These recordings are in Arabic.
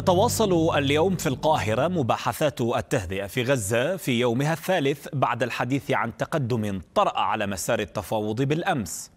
تتواصل اليوم في القاهرة مباحثات التهدئة في غزة في يومها الثالث بعد الحديث عن تقدم طرأ على مسار التفاوض بالأمس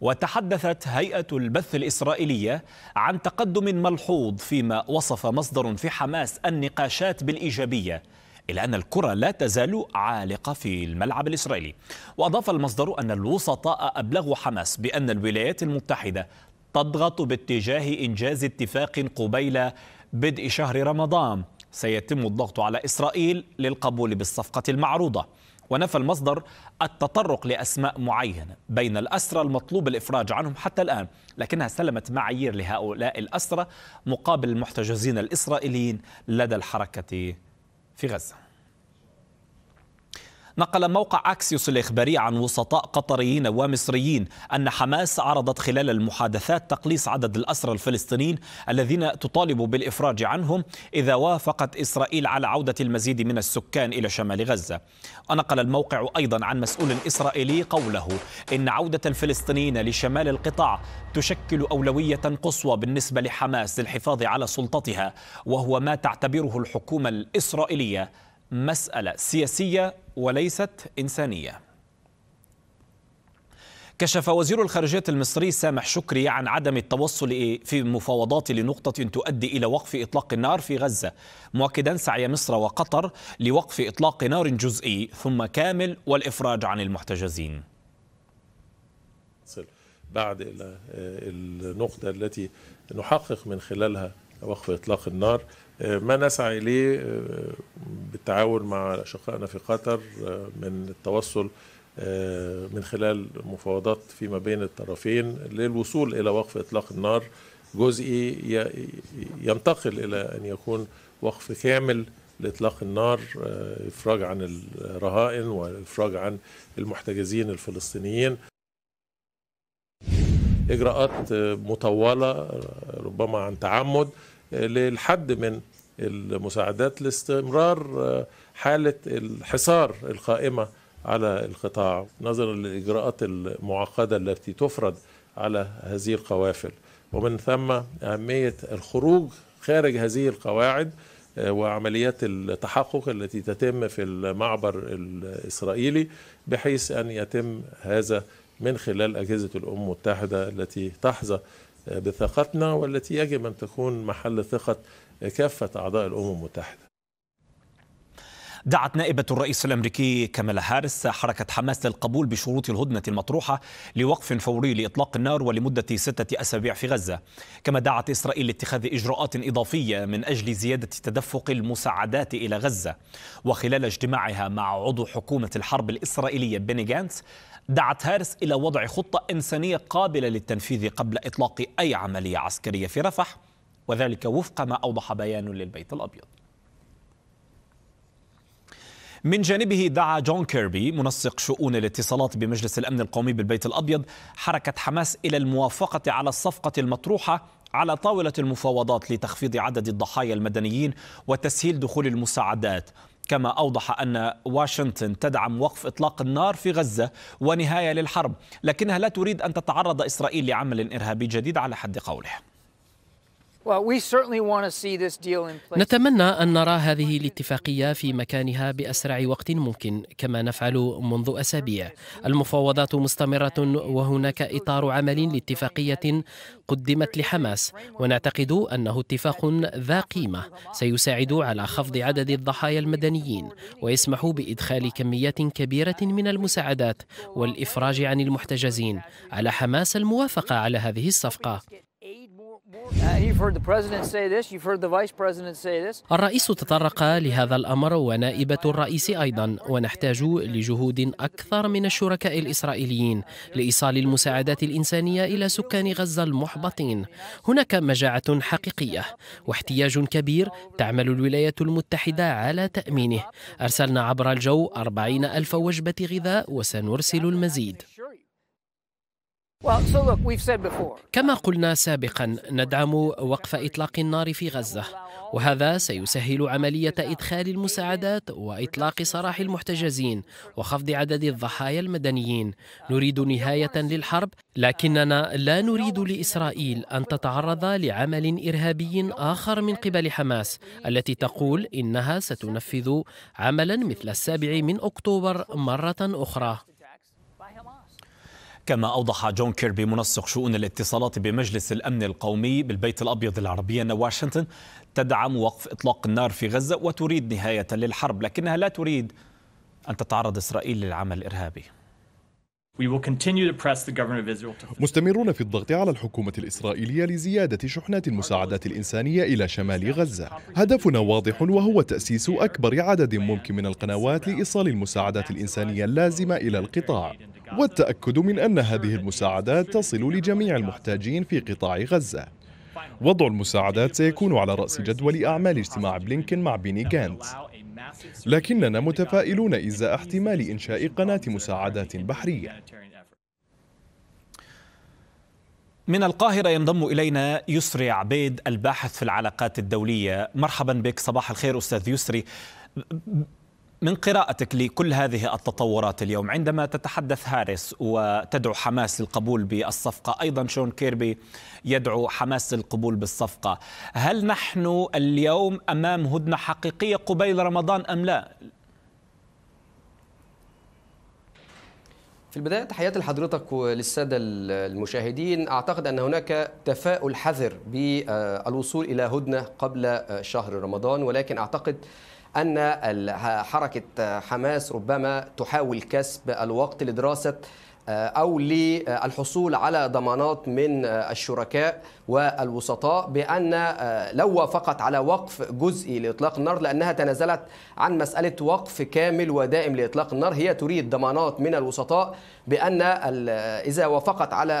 وتحدثت هيئة البث الإسرائيلية عن تقدم ملحوظ فيما وصف مصدر في حماس النقاشات بالإيجابية إلا أن الكرة لا تزال عالقة في الملعب الإسرائيلي وأضاف المصدر أن الوسطاء أبلغوا حماس بأن الولايات المتحدة تضغط باتجاه إنجاز اتفاق قبيل بدء شهر رمضان سيتم الضغط على إسرائيل للقبول بالصفقة المعروضة ونفى المصدر التطرق لأسماء معينة بين الأسرى المطلوب الإفراج عنهم حتى الآن لكنها سلمت معايير لهؤلاء الأسرى مقابل المحتجزين الإسرائيليين لدى الحركة في غزة نقل موقع أكسيوس الإخباري عن وسطاء قطريين ومصريين أن حماس عرضت خلال المحادثات تقليص عدد الأسرى الفلسطينيين الذين تطالب بالإفراج عنهم إذا وافقت إسرائيل على عودة المزيد من السكان إلى شمال غزة ونقل الموقع أيضا عن مسؤول إسرائيلي قوله إن عودة الفلسطينيين لشمال القطاع تشكل أولوية قصوى بالنسبة لحماس للحفاظ على سلطتها وهو ما تعتبره الحكومة الإسرائيلية مسألة سياسية وليست إنسانية كشف وزير الخارجية المصري سامح شكري عن عدم التوصل في مفاوضات لنقطة تؤدي إلى وقف إطلاق النار في غزة مؤكدا سعي مصر وقطر لوقف إطلاق نار جزئي ثم كامل والإفراج عن المحتجزين بعد الى النقطه التي نحقق من خلالها وقف إطلاق النار آه، ما نسعى إليه آه، بالتعاون مع أشقائنا في قطر آه، من التوصل من خلال مفاوضات فيما بين الطرفين للوصول إلى وقف إطلاق النار جزئي ينتقل إلى أن يكون وقف كامل لإطلاق النار إفراج عن الرهائن وإفراج عن المحتجزين الفلسطينيين إجراءات مطولة ربما عن تعمد للحد من المساعدات لاستمرار آه، حالة الحصار القائمة على القطاع نظرا للإجراءات المعقدة التي تفرض على هذه القوافل ومن ثم أهمية الخروج خارج هذه القواعد آه، وعمليات التحقق التي تتم في المعبر الإسرائيلي بحيث أن يتم هذا من خلال أجهزة الأمم المتحدة التي تحظى بثقتنا والتي يجب أن تكون محل ثقة كافة أعضاء الأمم المتحدة دعت نائبة الرئيس الأمريكي كامالا هارس حركة حماس للقبول بشروط الهدنة المطروحة لوقف فوري لإطلاق النار ولمدة ستة أسابيع في غزة كما دعت إسرائيل لاتخاذ إجراءات إضافية من أجل زيادة تدفق المساعدات إلى غزة وخلال اجتماعها مع عضو حكومة الحرب الإسرائيلية بيني جانس دعت هارس إلى وضع خطة إنسانية قابلة للتنفيذ قبل إطلاق أي عملية عسكرية في رفح وذلك وفق ما أوضح بيان للبيت الأبيض من جانبه دعا جون كيربي منسق شؤون الاتصالات بمجلس الامن القومي بالبيت الابيض حركه حماس الى الموافقه على الصفقه المطروحه على طاوله المفاوضات لتخفيض عدد الضحايا المدنيين وتسهيل دخول المساعدات كما أوضح أن واشنطن تدعم وقف إطلاق النار في غزة ونهاية للحرب لكنها لا تريد أن تتعرض إسرائيل لعمل إرهابي جديد على حد قوله نتمنى أن نرى هذه الاتفاقية في مكانها بأسرع وقت ممكن كما نفعل منذ أسابيع المفاوضات مستمرة وهناك إطار عمل لاتفاقية قدمت لحماس ونعتقد أنه اتفاق ذا قيمة سيساعد على خفض عدد الضحايا المدنيين ويسمح بإدخال كميات كبيرة من المساعدات والإفراج عن المحتجزين على حماس الموافقة على هذه الصفقة Uh, الرئيس تطرق لهذا الأمر ونائبة الرئيس أيضا ونحتاج لجهود أكثر من الشركاء الإسرائيليين لإيصال المساعدات الإنسانية إلى سكان غزة المحبطين هناك مجاعة حقيقية واحتياج كبير تعمل الولايات المتحدة على تأمينه أرسلنا عبر الجو أربعين ألف وجبة غذاء وسنرسل المزيد كما قلنا سابقا ندعم وقف اطلاق النار في غزه وهذا سيسهل عمليه ادخال المساعدات واطلاق سراح المحتجزين وخفض عدد الضحايا المدنيين نريد نهايه للحرب لكننا لا نريد لاسرائيل ان تتعرض لعمل ارهابي اخر من قبل حماس التي تقول انها ستنفذ عملا مثل السابع من اكتوبر مره اخرى كما أوضح جون كيربي منسق شؤون الاتصالات بمجلس الأمن القومي بالبيت الأبيض العربي أن واشنطن تدعم وقف إطلاق النار في غزة وتريد نهاية للحرب لكنها لا تريد أن تتعرض إسرائيل للعمل الإرهابي مستمرون في الضغط على الحكومة الإسرائيلية لزيادة شحنات المساعدات الإنسانية إلى شمال غزة هدفنا واضح وهو تأسيس أكبر عدد ممكن من القنوات لإيصال المساعدات الإنسانية اللازمة إلى القطاع والتأكد من أن هذه المساعدات تصل لجميع المحتاجين في قطاع غزة وضع المساعدات سيكون على رأس جدول أعمال اجتماع بلينكن مع بيني غانت لكننا متفائلون إزاء احتمال إنشاء قناة مساعدات بحرية من القاهرة ينضم إلينا يسري عبيد الباحث في العلاقات الدولية مرحبا بك صباح الخير أستاذ يسري من قراءتك لكل هذه التطورات اليوم عندما تتحدث هاريس وتدعو حماس للقبول بالصفقة أيضا شون كيربي يدعو حماس للقبول بالصفقة هل نحن اليوم أمام هدنة حقيقية قبيل رمضان أم لا؟ في البداية تحياتي لحضرتك وللسادة المشاهدين أعتقد أن هناك تفاؤل حذر بالوصول إلى هدنة قبل شهر رمضان ولكن أعتقد أن حركة حماس ربما تحاول كسب الوقت لدراسة آه، أو للحصول على ضمانات من آه، الشركاء والوسطاء بأن آه، لو وافقت على وقف جزئي لإطلاق النار لأنها تنازلت عن مسألة وقف كامل ودائم لإطلاق النار هي تريد ضمانات من الوسطاء بأن إذا وافقت على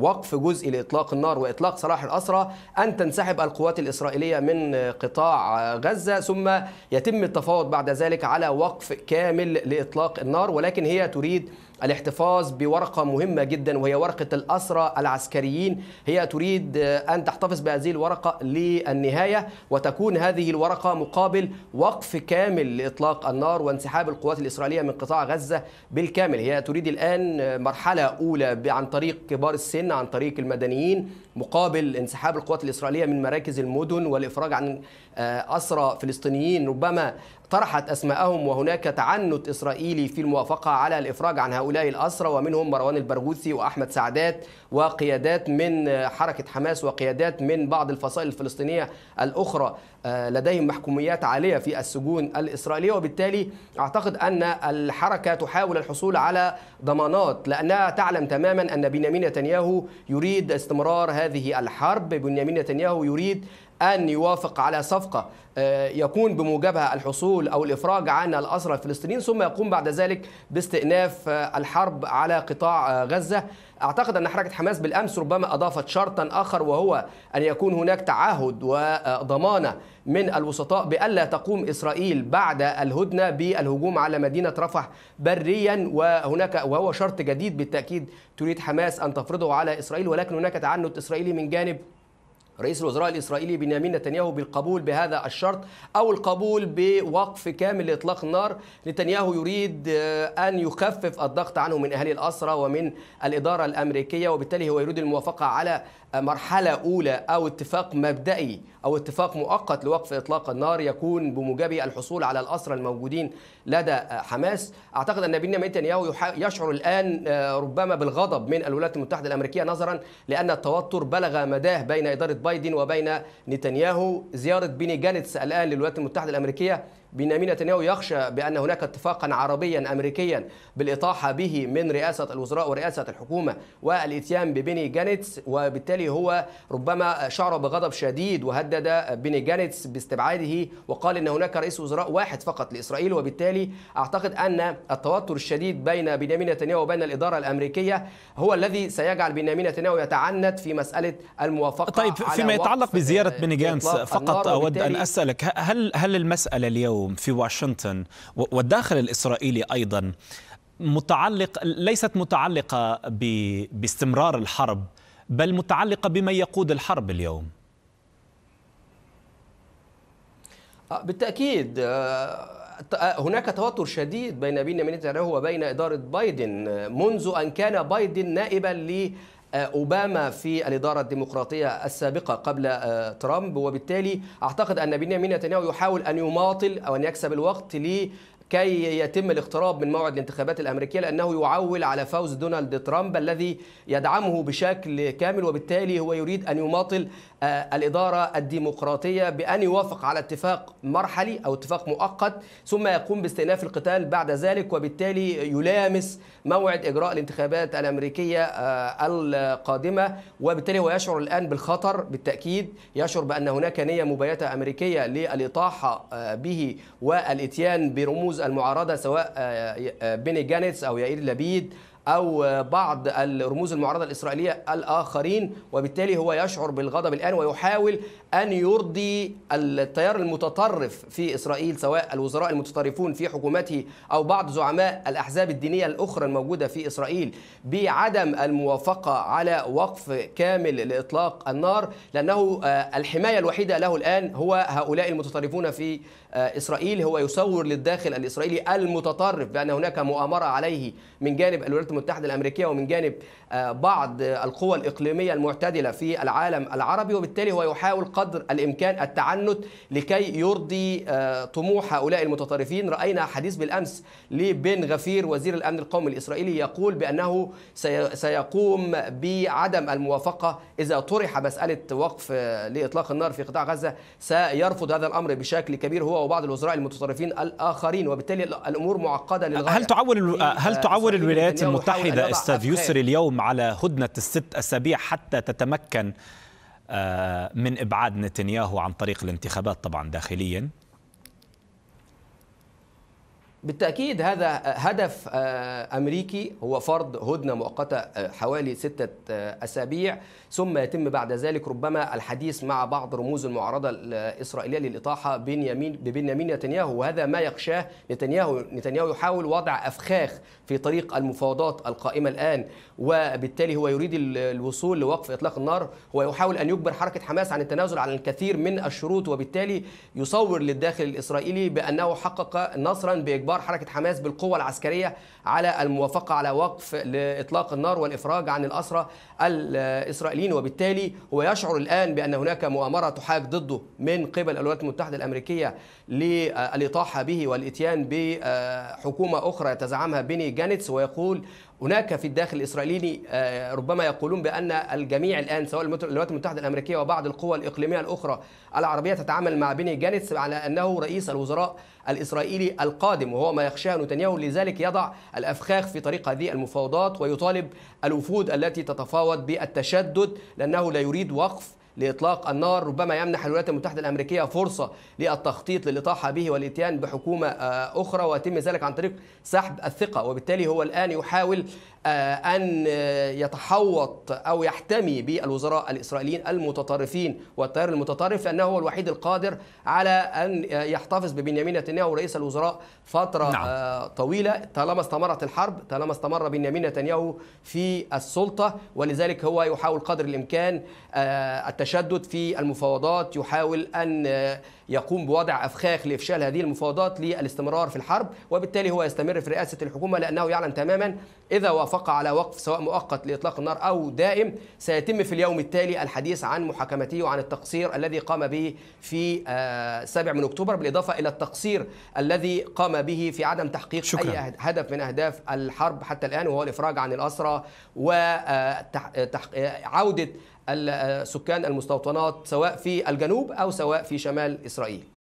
وقف جزئي لإطلاق النار وإطلاق سراح الأسرى أن تنسحب القوات الإسرائيلية من قطاع غزة ثم يتم التفاوض بعد ذلك على وقف كامل لإطلاق النار ولكن هي تريد الاحتفاظ بورقة مهمة جدا وهي ورقة الأسرى العسكريين هي تريد أن تحتفظ بهذه الورقة للنهاية وتكون هذه الورقة مقابل وقف كامل لإطلاق النار وانسحاب القوات الإسرائيلية من قطاع غزة بالكامل هي تريد الآن مرحلة أولى عن طريق كبار السن عن طريق المدنيين مقابل انسحاب القوات الإسرائيلية من مراكز المدن والإفراج عن آه، أسرى فلسطينيين ربما طرحت أسماءهم وهناك تعنت إسرائيلي في الموافقة على الإفراج عن هؤلاء الأسرى ومنهم مروان البرغوثي وأحمد سعدات وقيادات من حركة حماس وقيادات من بعض الفصائل الفلسطينية الأخرى آه، لديهم محكوميات عالية في السجون الإسرائيلية وبالتالي أعتقد أن الحركة تحاول الحصول على ضمانات لأنها تعلم تماما أن بنيامين نتنياهو يريد استمرار هذه الحرب بنيامين نتنياهو يريد أن يوافق على صفقة آه، يكون بموجبها الحصول أو الإفراج عن الأسرى الفلسطينيين ثم يقوم بعد ذلك باستئناف آه، الحرب على قطاع آه، غزة أعتقد أن حركة حماس بالأمس ربما أضافت شرطا آخر وهو أن يكون هناك تعهد وضمانة من الوسطاء بألا تقوم إسرائيل بعد الهدنة بالهجوم على مدينة رفح بريا وهناك وهو شرط جديد بالتأكيد تريد حماس أن تفرضه على إسرائيل ولكن هناك تعنت إسرائيلي من جانب رئيس الوزراء الإسرائيلي بنيامين نتنياهو بالقبول بهذا الشرط أو القبول بوقف كامل لإطلاق النار نتنياهو يريد آه، أن يخفف الضغط عنه من أهالي الأسرة ومن الإدارة الأمريكية وبالتالي هو يريد الموافقة على مرحلة أولى أو اتفاق مبدئي أو اتفاق مؤقت لوقف إطلاق النار يكون بموجبه الحصول على الأسرى الموجودين لدى حماس أعتقد أن بنيامين نتنياهو يشعر الآن آه، ربما بالغضب من الولايات المتحدة الأمريكية نظرا لأن التوتر بلغ مداه بين إدارة بايدن وبين نتنياهو زيارة بيني جانتس الآن للولايات المتحدة الأمريكية بنيامين نتنياهو يخشى بأن هناك اتفاقا عربيا أمريكيا بالإطاحة به من رئاسة الوزراء ورئاسة الحكومة والإتيان ببني جانيتس وبالتالي هو ربما شعر بغضب شديد وهدد بني جانيتس باستبعاده وقال أن هناك رئيس وزراء واحد فقط لإسرائيل وبالتالي أعتقد أن التوتر الشديد بين بنيامين نتنياهو وبين الإدارة الأمريكية هو الذي سيجعل بنيامين نتنياهو يتعنت في مسألة الموافقة طيب فيما يتعلق بزيارة بني جانيتس فقط أود أن أسألك هل هل المسألة اليوم اليوم في واشنطن والداخل الإسرائيلي أيضا متعلق ليست متعلقة باستمرار الحرب بل متعلقة بمن يقود الحرب اليوم آه، بالتأكيد آه، آه، هناك توتر شديد بين بنيامين نتنياهو وبين إدارة بايدن منذ أن كان بايدن نائبا ل آه، اوباما في الاداره الديمقراطيه السابقه قبل آه، ترامب وبالتالي اعتقد ان بنيامين نتنياهو يحاول ان يماطل او ان يكسب الوقت كي يتم الاقتراب من موعد الانتخابات الامريكيه لانه يعول على فوز دونالد ترامب الذي يدعمه بشكل كامل وبالتالي هو يريد ان يماطل آه، الاداره الديمقراطيه بان يوافق على اتفاق مرحلي او اتفاق مؤقت ثم يقوم باستئناف القتال بعد ذلك وبالتالي يلامس موعد اجراء الانتخابات الامريكيه آه، القادمه وبالتالي هو يشعر الان بالخطر بالتاكيد يشعر بان هناك نيه مبايته امريكيه للاطاحه آه، به والاتيان برموز المعارضه سواء آه، آه، بيني جانيتس او يائير لبيد أو بعض الرموز المعارضة الإسرائيلية الآخرين وبالتالي هو يشعر بالغضب الآن ويحاول أن يرضي التيار المتطرف في إسرائيل سواء الوزراء المتطرفون في حكومته أو بعض زعماء الأحزاب الدينية الأخرى الموجودة في إسرائيل بعدم الموافقة على وقف كامل لإطلاق النار لأنه آه، الحماية الوحيدة له الآن هو هؤلاء المتطرفون في آه، إسرائيل هو يصور للداخل الإسرائيلي المتطرف بأن هناك مؤامرة عليه من جانب الولايات المتحدة الأمريكية ومن جانب آه، بعض القوى الإقليمية المعتدلة في العالم العربي وبالتالي هو يحاول قدر الإمكان التعنت لكي يرضي آه، طموح هؤلاء المتطرفين رأينا حديث بالأمس لبن غفير وزير الأمن القومي الإسرائيلي يقول بأنه سيقوم بعدم الموافقة إذا طرح مسألة وقف آه، لإطلاق النار في قطاع غزة سيرفض هذا الأمر بشكل كبير هو وبعض الوزراء المتطرفين الآخرين وبالتالي الأمور معقدة للغاية هل تعول هل تعول الولايات المتحدة المتحدة أستاذ يسري اليوم على هدنة الست أسابيع حتى تتمكن آه، من إبعاد نتنياهو عن طريق الانتخابات طبعا داخليا بالتأكيد هذا هدف آه، أمريكي هو فرض هدنة مؤقتة آه، حوالي ستة آه، أسابيع ثم يتم بعد ذلك ربما الحديث مع بعض رموز المعارضة الإسرائيلية للإطاحة بنيامين ببنيامين نتنياهو وهذا ما يخشاه نتنياهو نتنياهو يحاول وضع أفخاخ في طريق المفاوضات القائمة الآن وبالتالي هو يريد الوصول لوقف إطلاق النار ويحاول أن يجبر حركة حماس عن التنازل عن الكثير من الشروط وبالتالي يصور للداخل الإسرائيلي بأنه حقق نصرا بإجبار إجبار حركة حماس بالقوة العسكرية على الموافقة على وقف لإطلاق النار والإفراج عن الأسرى الإسرائيليين وبالتالي هو يشعر الآن بأن هناك مؤامرة تحاك ضده من قبل الولايات المتحدة الأمريكية للإطاحة به والإتيان بحكومة أخرى يتزعمها بيني جانيتس ويقول هناك في الداخل الإسرائيلي آه، ربما يقولون بأن الجميع الآن سواء الولايات المتحدة الأمريكية وبعض القوى الإقليمية الأخرى العربية تتعامل مع بني جانتس على أنه رئيس الوزراء الإسرائيلي القادم وهو ما يخشاه نتنياهو لذلك يضع الأفخاخ في طريق هذه المفاوضات ويطالب الوفود التي تتفاوض بالتشدد لأنه لا يريد وقف لإطلاق النار ربما يمنح الولايات المتحدة الأمريكية فرصة للتخطيط للإطاحة به والإتيان بحكومة آه، أخرى ويتم ذلك عن طريق سحب الثقة وبالتالي هو الآن يحاول آه، أن يتحوط أو يحتمي بالوزراء الإسرائيليين المتطرفين والتيار المتطرف لأنه هو الوحيد القادر على أن يحتفظ ببنيامين نتنياهو رئيس الوزراء فترة نعم. آه، طويلة طالما استمرت الحرب طالما استمر بنيامين نتنياهو في السلطة ولذلك هو يحاول قدر الإمكان آه، التشدد في المفاوضات يحاول أن يقوم بوضع أفخاخ لإفشال هذه المفاوضات للاستمرار في الحرب وبالتالي هو يستمر في رئاسة الحكومة لأنه يعلم تماما إذا وافق موافقة على وقف سواء مؤقت لإطلاق النار أو دائم سيتم في اليوم التالي الحديث عن محاكمته وعن التقصير الذي قام به في 7 آه، من أكتوبر بالإضافة إلى التقصير الذي قام به في عدم تحقيق شكرا. أي هدف من أهداف الحرب حتى الآن وهو الإفراج عن الأسرى وعودة آه، آه، السكان المستوطنات سواء في الجنوب أو سواء في شمال إسرائيل